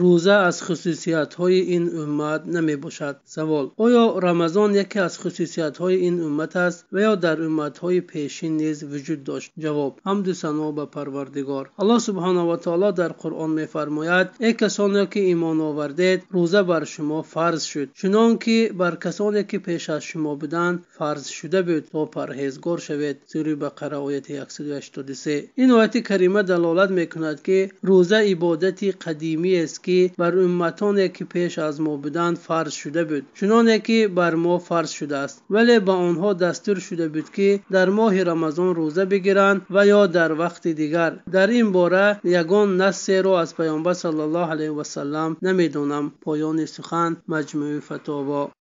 рӯза аз хусусиятҳои ин уммат намебошад савол оё рамазон яке аз хусусиятҳои ин уммат аст ва ё дар умматҳои пешин низ вуҷуд дошт ҷавоб ҳамду сано ба парвардигор аллоҳ субҳанаҳу ватаоло дар қуръон мефармояд эй касоне ки имон овардед рӯза бар шумо фарз шуд чунон ки бар касоне ки пеш аз шумо буданд фарз шуда буд то парҳезгор шавед сури бақара ояти 183 ин ояти карима далолат мекунад ки рӯза ибодати қадимиест که بر امتانی که پیش از ما بودند فرض شده بود چنانه که بر ما فرض شده است ولی به آنها دستور شده بود که در ماه رمضان روزه بگیرند و یا در وقت دیگر در این باره یگان نص را از پیامبر صلی الله علیه و سلم نمیدونم. پایان سخن مجموع فتاوا